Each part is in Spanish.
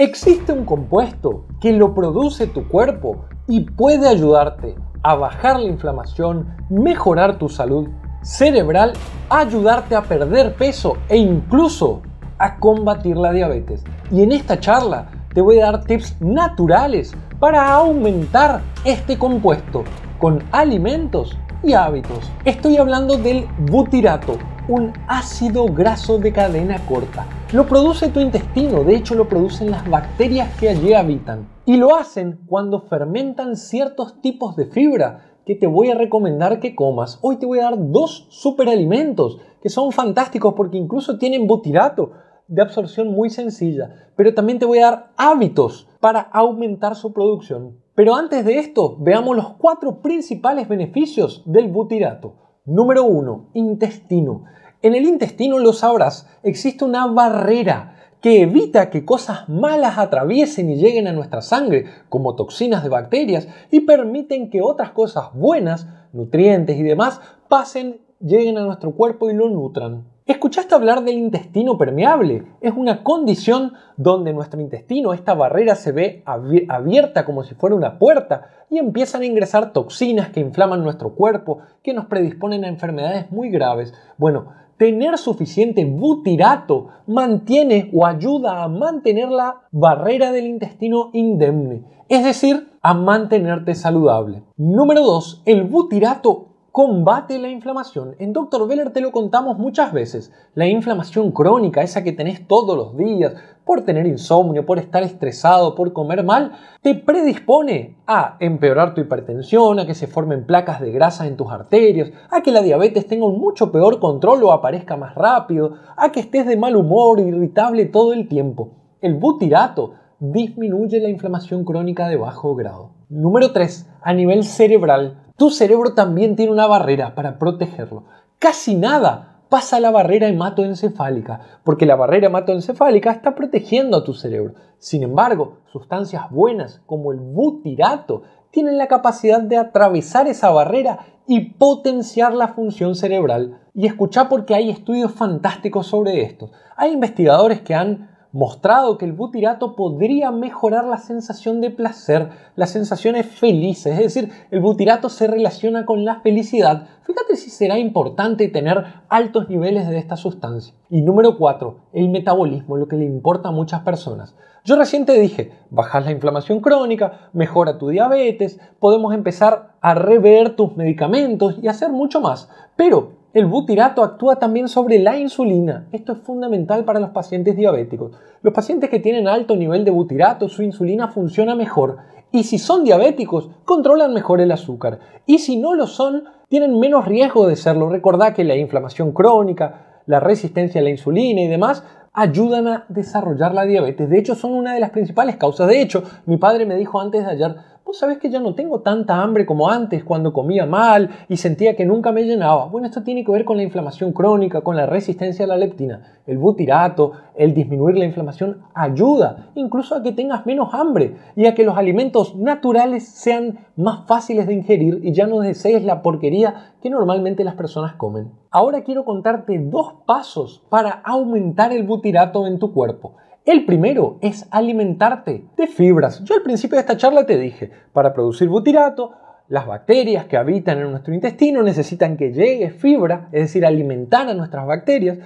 Existe un compuesto que lo produce tu cuerpo y puede ayudarte a bajar la inflamación, mejorar tu salud cerebral, ayudarte a perder peso e incluso a combatir la diabetes. Y en esta charla te voy a dar tips naturales para aumentar este compuesto con alimentos y hábitos. Estoy hablando del butirato un ácido graso de cadena corta. Lo produce tu intestino, de hecho lo producen las bacterias que allí habitan. Y lo hacen cuando fermentan ciertos tipos de fibra que te voy a recomendar que comas. Hoy te voy a dar dos superalimentos que son fantásticos porque incluso tienen butirato de absorción muy sencilla. Pero también te voy a dar hábitos para aumentar su producción. Pero antes de esto, veamos los cuatro principales beneficios del butirato. Número 1. Intestino. En el intestino, lo sabrás, existe una barrera que evita que cosas malas atraviesen y lleguen a nuestra sangre, como toxinas de bacterias, y permiten que otras cosas buenas, nutrientes y demás, pasen, lleguen a nuestro cuerpo y lo nutran. ¿Escuchaste hablar del intestino permeable? Es una condición donde nuestro intestino, esta barrera se ve abierta como si fuera una puerta y empiezan a ingresar toxinas que inflaman nuestro cuerpo, que nos predisponen a enfermedades muy graves. Bueno, tener suficiente butirato mantiene o ayuda a mantener la barrera del intestino indemne, es decir, a mantenerte saludable. Número 2. El butirato combate la inflamación. En Dr. Veller te lo contamos muchas veces. La inflamación crónica, esa que tenés todos los días, por tener insomnio, por estar estresado, por comer mal, te predispone a empeorar tu hipertensión, a que se formen placas de grasa en tus arterias, a que la diabetes tenga un mucho peor control o aparezca más rápido, a que estés de mal humor, irritable todo el tiempo. El butirato disminuye la inflamación crónica de bajo grado. Número 3. A nivel cerebral, tu cerebro también tiene una barrera para protegerlo. Casi nada pasa la barrera hematoencefálica, porque la barrera hematoencefálica está protegiendo a tu cerebro. Sin embargo, sustancias buenas como el butirato tienen la capacidad de atravesar esa barrera y potenciar la función cerebral. Y escucha porque hay estudios fantásticos sobre esto. Hay investigadores que han mostrado que el butirato podría mejorar la sensación de placer, las sensaciones felices, es decir, el butirato se relaciona con la felicidad. Fíjate si será importante tener altos niveles de esta sustancia. Y número 4, el metabolismo, lo que le importa a muchas personas. Yo reciente dije, bajas la inflamación crónica, mejora tu diabetes, podemos empezar a rever tus medicamentos y hacer mucho más. Pero el butirato actúa también sobre la insulina. Esto es fundamental para los pacientes diabéticos. Los pacientes que tienen alto nivel de butirato, su insulina funciona mejor. Y si son diabéticos, controlan mejor el azúcar. Y si no lo son, tienen menos riesgo de serlo. Recordad que la inflamación crónica, la resistencia a la insulina y demás ayudan a desarrollar la diabetes. De hecho, son una de las principales causas. De hecho, mi padre me dijo antes de ayer, vos que ya no tengo tanta hambre como antes cuando comía mal y sentía que nunca me llenaba. Bueno, esto tiene que ver con la inflamación crónica, con la resistencia a la leptina. El butirato, el disminuir la inflamación ayuda incluso a que tengas menos hambre y a que los alimentos naturales sean más fáciles de ingerir y ya no desees la porquería que normalmente las personas comen. Ahora quiero contarte dos pasos para aumentar el butirato en tu cuerpo. El primero es alimentarte de fibras. Yo al principio de esta charla te dije, para producir butirato, las bacterias que habitan en nuestro intestino necesitan que llegue fibra, es decir, alimentar a nuestras bacterias.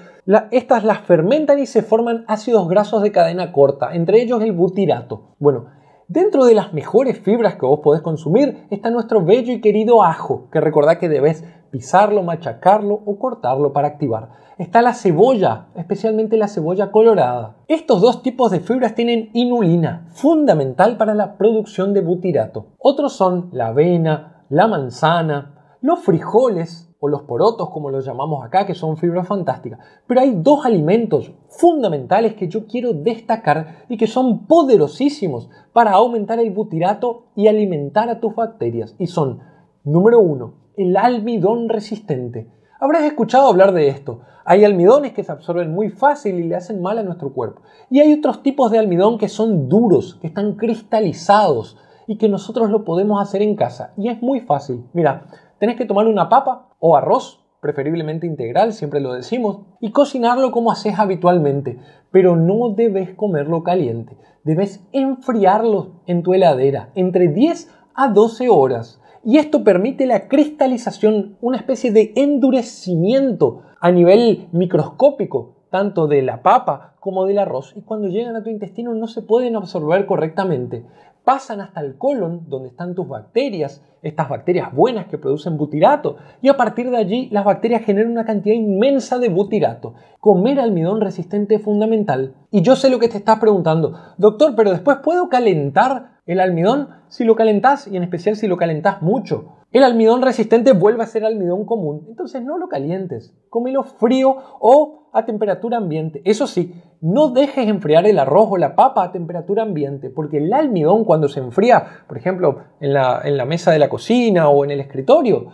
estas las fermentan y se forman ácidos grasos de cadena corta, entre ellos el butirato. Bueno, Dentro de las mejores fibras que vos podés consumir está nuestro bello y querido ajo, que recordá que debes pisarlo, machacarlo o cortarlo para activar. Está la cebolla, especialmente la cebolla colorada. Estos dos tipos de fibras tienen inulina, fundamental para la producción de butirato. Otros son la avena, la manzana, los frijoles, o los porotos, como los llamamos acá, que son fibras fantásticas. Pero hay dos alimentos fundamentales que yo quiero destacar y que son poderosísimos para aumentar el butirato y alimentar a tus bacterias. Y son, número uno, el almidón resistente. Habrás escuchado hablar de esto. Hay almidones que se absorben muy fácil y le hacen mal a nuestro cuerpo. Y hay otros tipos de almidón que son duros, que están cristalizados y que nosotros lo podemos hacer en casa. Y es muy fácil. Mira, tenés que tomar una papa, o arroz, preferiblemente integral, siempre lo decimos, y cocinarlo como haces habitualmente, pero no debes comerlo caliente, debes enfriarlo en tu heladera entre 10 a 12 horas. Y esto permite la cristalización, una especie de endurecimiento a nivel microscópico, tanto de la papa como del arroz, y cuando llegan a tu intestino no se pueden absorber correctamente pasan hasta el colon, donde están tus bacterias, estas bacterias buenas que producen butirato, y a partir de allí las bacterias generan una cantidad inmensa de butirato. Comer almidón resistente es fundamental. Y yo sé lo que te estás preguntando, doctor, pero después puedo calentar el almidón si lo calentás, y en especial si lo calentás mucho. El almidón resistente vuelve a ser almidón común, entonces no lo calientes, cómelo frío o a temperatura ambiente. Eso sí, no dejes enfriar el arroz o la papa a temperatura ambiente, porque el almidón cuando se enfría, por ejemplo, en la, mesa de la cocina o en el escritorio,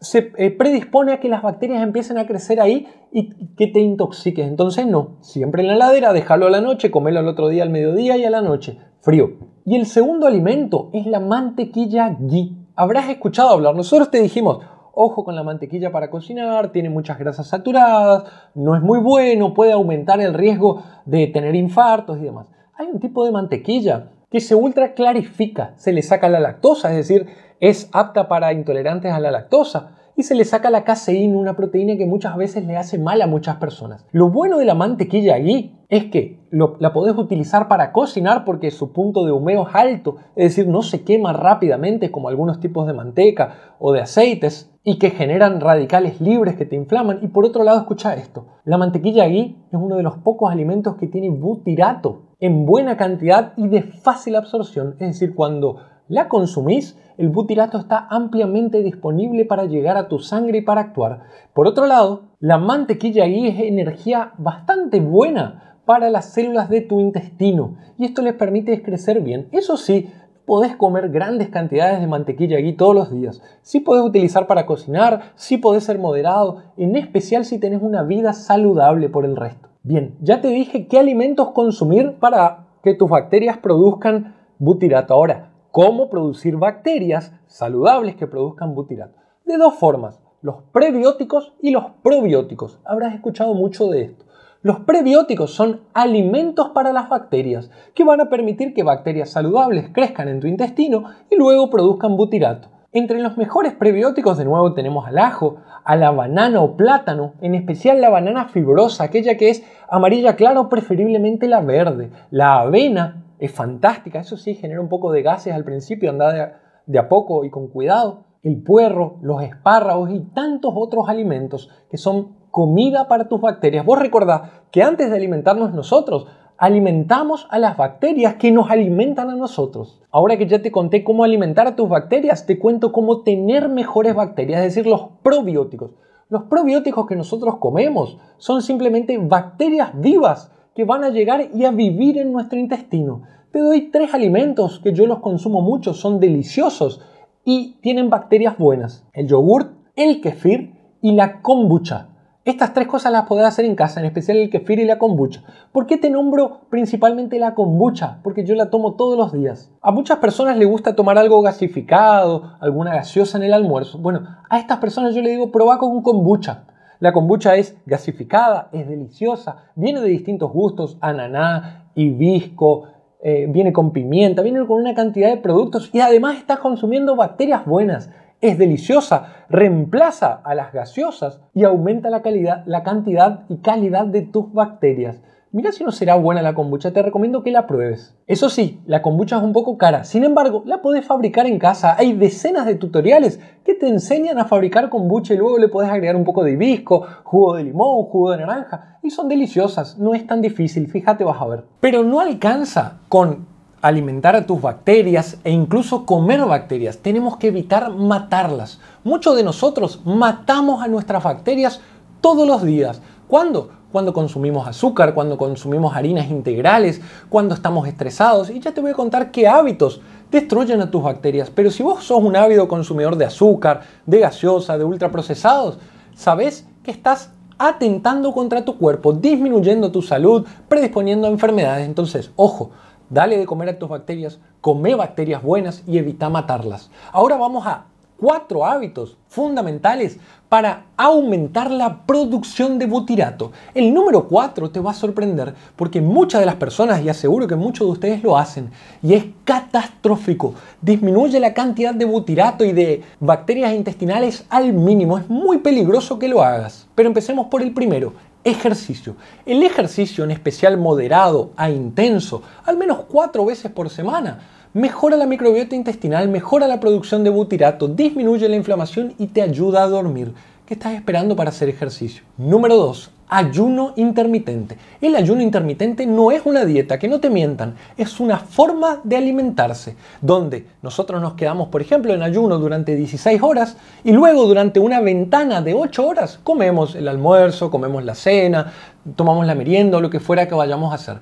se eh, predispone a que las bacterias empiecen a crecer ahí y que te intoxiques. Entonces no, siempre en la ladera déjalo a la noche, comelo al otro día al mediodía y a la noche, frío. Y el segundo alimento es la mantequilla ghee. Habrás escuchado hablar, nosotros te dijimos, ojo con la mantequilla para cocinar, tiene muchas grasas saturadas, no es muy bueno, puede aumentar el riesgo de tener infartos y demás. Hay un tipo de mantequilla que se ultra clarifica, se le saca la lactosa, es decir, es apta para intolerantes a la lactosa y se le saca la caseína, una proteína que muchas veces le hace mal a muchas personas. Lo bueno de la mantequilla ghee es que la podés utilizar para cocinar porque su punto de humeo es alto, es decir, no se quema rápidamente como algunos tipos de manteca o de aceites y que generan radicales libres que te inflaman. Y por otro lado, escucha esto, la mantequilla ghee es uno de los pocos alimentos que tiene butirato en buena cantidad y de fácil absorción, es decir, cuando la consumís, el butirato está ampliamente disponible para llegar a tu sangre y para actuar. Por otro lado, la mantequilla ahí es energía bastante buena para las células de tu intestino y esto les permite crecer bien. Eso sí, podés comer grandes cantidades de mantequilla ghee todos los días. Sí podés utilizar para cocinar, sí podés ser moderado, en especial si tenés una vida saludable por el resto. Bien, ya te dije qué alimentos consumir para que tus bacterias produzcan butirato. Ahora, cómo producir bacterias saludables que produzcan butirato. De dos formas, los prebióticos y los probióticos. Habrás escuchado mucho de esto. Los prebióticos son alimentos para las bacterias que van a permitir que bacterias saludables crezcan en tu intestino y luego produzcan butirato. Entre los mejores prebióticos de nuevo tenemos al ajo, a la banana o plátano, en especial la banana fibrosa, aquella que es amarilla clara preferiblemente la verde, la avena es fantástica, eso sí, genera un poco de gases al principio, anda de, a poco y con cuidado. El puerro, los espárragos y tantos otros alimentos que son comida para tus bacterias. Vos recordá que antes de alimentarnos nosotros, alimentamos a las bacterias que nos alimentan a nosotros. Ahora que ya te conté cómo alimentar a tus bacterias, te cuento cómo tener mejores bacterias, es decir, los probióticos. Los probióticos que nosotros comemos son simplemente bacterias vivas que van a llegar y a vivir en nuestro intestino. Te doy tres alimentos que yo los consumo mucho, son deliciosos y tienen bacterias buenas. El yogurt, el kefir y la kombucha. Estas tres cosas las podés hacer en casa, en especial el kefir y la kombucha. ¿Por qué te nombro principalmente la kombucha? Porque yo la tomo todos los días. A muchas personas les gusta tomar algo gasificado, alguna gaseosa en el almuerzo. Bueno, a estas personas yo le digo, probá con kombucha. La kombucha es gasificada, es deliciosa, viene de distintos gustos, ananá, hibisco, eh, viene con pimienta, viene con una cantidad de productos y además estás consumiendo bacterias buenas. Es deliciosa, reemplaza a las gaseosas y aumenta la, calidad, la cantidad y calidad de tus bacterias mira si no será buena la kombucha, te recomiendo que la pruebes. Eso sí, la kombucha es un poco cara, sin embargo, la podés fabricar en casa. Hay decenas de tutoriales que te enseñan a fabricar kombucha y luego le podés agregar un poco de hibisco, jugo de limón, jugo de naranja y son deliciosas, no es tan difícil, fíjate vas a ver. Pero no alcanza con alimentar a tus bacterias e incluso comer bacterias. Tenemos que evitar matarlas. Muchos de nosotros matamos a nuestras bacterias todos los días. ¿Cuándo? cuando consumimos azúcar, cuando consumimos harinas integrales, cuando estamos estresados. Y ya te voy a contar qué hábitos destruyen a tus bacterias. Pero si vos sos un ávido consumidor de azúcar, de gaseosa, de ultraprocesados, sabés que estás atentando contra tu cuerpo, disminuyendo tu salud, predisponiendo a enfermedades. Entonces, ojo, dale de comer a tus bacterias, come bacterias buenas y evita matarlas. Ahora vamos a cuatro hábitos fundamentales para aumentar la producción de butirato. El número cuatro te va a sorprender porque muchas de las personas, y aseguro que muchos de ustedes lo hacen, y es catastrófico. Disminuye la cantidad de butirato y de bacterias intestinales al mínimo. Es muy peligroso que lo hagas. Pero empecemos por el primero, ejercicio. El ejercicio, en especial moderado a intenso, al menos cuatro veces por semana, mejora la microbiota intestinal, mejora la producción de butirato, disminuye la inflamación y te ayuda a dormir. ¿Qué estás esperando para hacer ejercicio? Número 2. Ayuno intermitente. El ayuno intermitente no es una dieta, que no te mientan, es una forma de alimentarse, donde nosotros nos quedamos, por ejemplo, en ayuno durante 16 horas y luego durante una ventana de 8 horas comemos el almuerzo, comemos la cena, tomamos la merienda o lo que fuera que vayamos a hacer.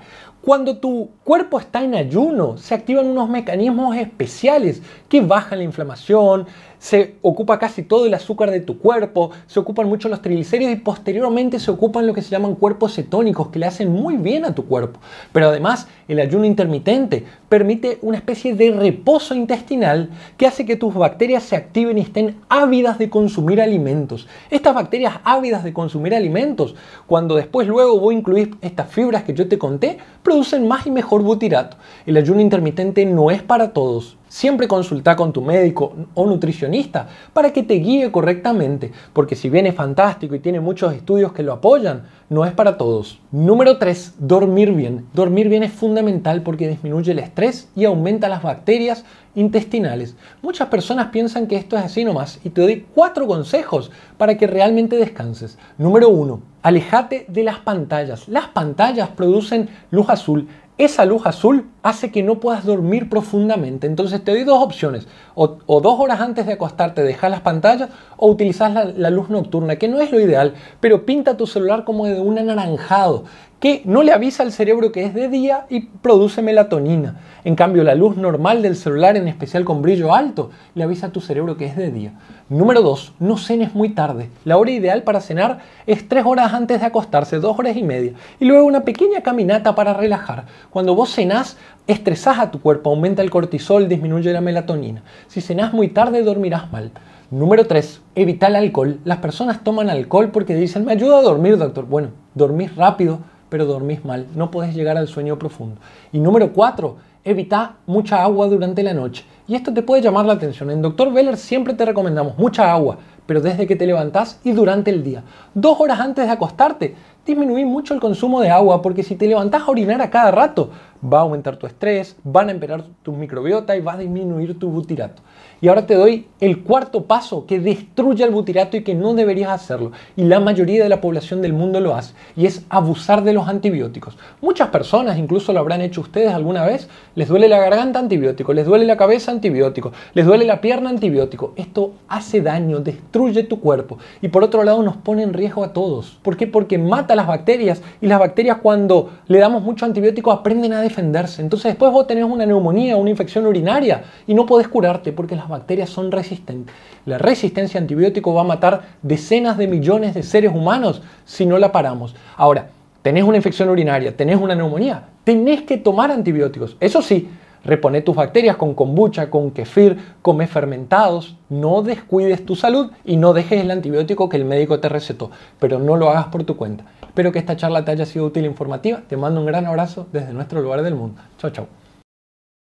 Cuando tu cuerpo está en ayuno, se activan unos mecanismos especiales que bajan la inflamación, se ocupa casi todo el azúcar de tu cuerpo, se ocupan mucho los triglicéridos y posteriormente se ocupan lo que se llaman cuerpos cetónicos que le hacen muy bien a tu cuerpo. Pero además, el ayuno intermitente permite una especie de reposo intestinal que hace que tus bacterias se activen y estén ávidas de consumir alimentos. Estas bacterias ávidas de consumir alimentos, cuando después luego voy a incluir estas fibras que yo te conté, producen más y mejor butirato. El ayuno intermitente no es para todos. Siempre consulta con tu médico o nutricionista para que te guíe correctamente, porque si bien es fantástico y tiene muchos estudios que lo apoyan, no es para todos. Número 3. Dormir bien. Dormir bien es fundamental porque disminuye el estrés y aumenta las bacterias intestinales. Muchas personas piensan que esto es así nomás y te doy cuatro consejos para que realmente descanses. Número 1. Alejate de las pantallas. Las pantallas producen luz azul esa luz azul hace que no puedas dormir profundamente. Entonces te doy dos opciones. O, dos horas antes de acostarte dejas las pantallas o utilizas la, luz nocturna, que no es lo ideal, pero pinta tu celular como de un anaranjado, que no le avisa al cerebro que es de día y produce melatonina. En cambio, la luz normal del celular, en especial con brillo alto, le avisa a tu cerebro que es de día. Número 2. No cenes muy tarde. La hora ideal para cenar es tres horas antes de acostarse, dos horas y media. Y luego una pequeña caminata para relajar. Cuando vos cenás, estresás a tu cuerpo, aumenta el cortisol, disminuye la melatonina. Si cenás muy tarde, dormirás mal. Número 3. Evita el alcohol. Las personas toman alcohol porque dicen, me ayuda a dormir, doctor. Bueno, dormís rápido pero dormís mal, no podés llegar al sueño profundo. Y número cuatro, evita mucha agua durante la noche. Y esto te puede llamar la atención. En Dr. Veller siempre te recomendamos mucha agua, pero desde que te levantás y durante el día. Dos horas antes de acostarte, disminuir mucho el consumo de agua, porque si te levantas a orinar a cada rato, va a aumentar tu estrés, van a empeorar tu microbiota y va a disminuir tu butirato. Y ahora te doy el cuarto paso que destruye el butirato y que no deberías hacerlo. Y la mayoría de la población del mundo lo hace. Y es abusar de los antibióticos. Muchas personas, incluso lo habrán hecho ustedes alguna vez, les duele la garganta antibiótico, les duele la cabeza antibiótico, les duele la pierna antibiótico. Esto hace daño, destruye tu cuerpo. Y por otro lado nos pone en riesgo a todos. ¿Por qué? Porque mata las bacterias y las bacterias cuando le damos mucho antibiótico aprenden a defenderse. Entonces después vos tenés una neumonía, una infección urinaria y no podés curarte porque las bacterias son resistentes. La resistencia antibiótico va a matar decenas de millones de seres humanos si no la paramos. Ahora, tenés una infección urinaria, tenés una neumonía, tenés que tomar antibióticos. Eso sí, Repone tus bacterias con kombucha, con kefir, come fermentados. No descuides tu salud y no dejes el antibiótico que el médico te recetó, pero no lo hagas por tu cuenta. Espero que esta charla te haya sido útil e informativa. Te mando un gran abrazo desde nuestro lugar del mundo. Chao, chao.